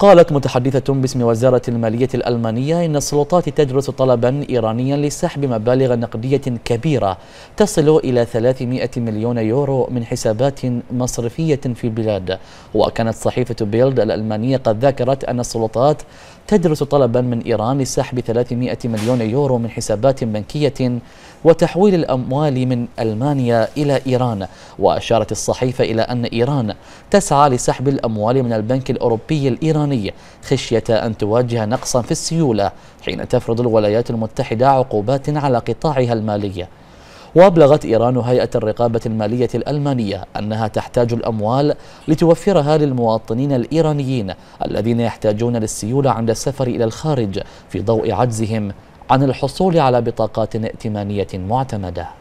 قالت متحدثة باسم وزارة المالية الألمانية إن السلطات تدرس طلبا إيرانيا لسحب مبالغ نقدية كبيرة تصل إلى 300 مليون يورو من حسابات مصرفية في البلاد وكانت صحيفة بيلد الألمانية قد ذكرت أن السلطات تدرس طلبا من إيران لسحب 300 مليون يورو من حسابات بنكية وتحويل الأموال من ألمانيا إلى إيران وأشارت الصحيفة إلى أن إيران تسعى لسحب الأموال من البنك الأوروبي الإيراني خشية أن تواجه نقصا في السيولة حين تفرض الولايات المتحدة عقوبات على قطاعها المالي وأبلغت إيران هيئة الرقابة المالية الألمانية أنها تحتاج الأموال لتوفرها للمواطنين الإيرانيين الذين يحتاجون للسيولة عند السفر إلى الخارج في ضوء عجزهم عن الحصول على بطاقات ائتمانية معتمدة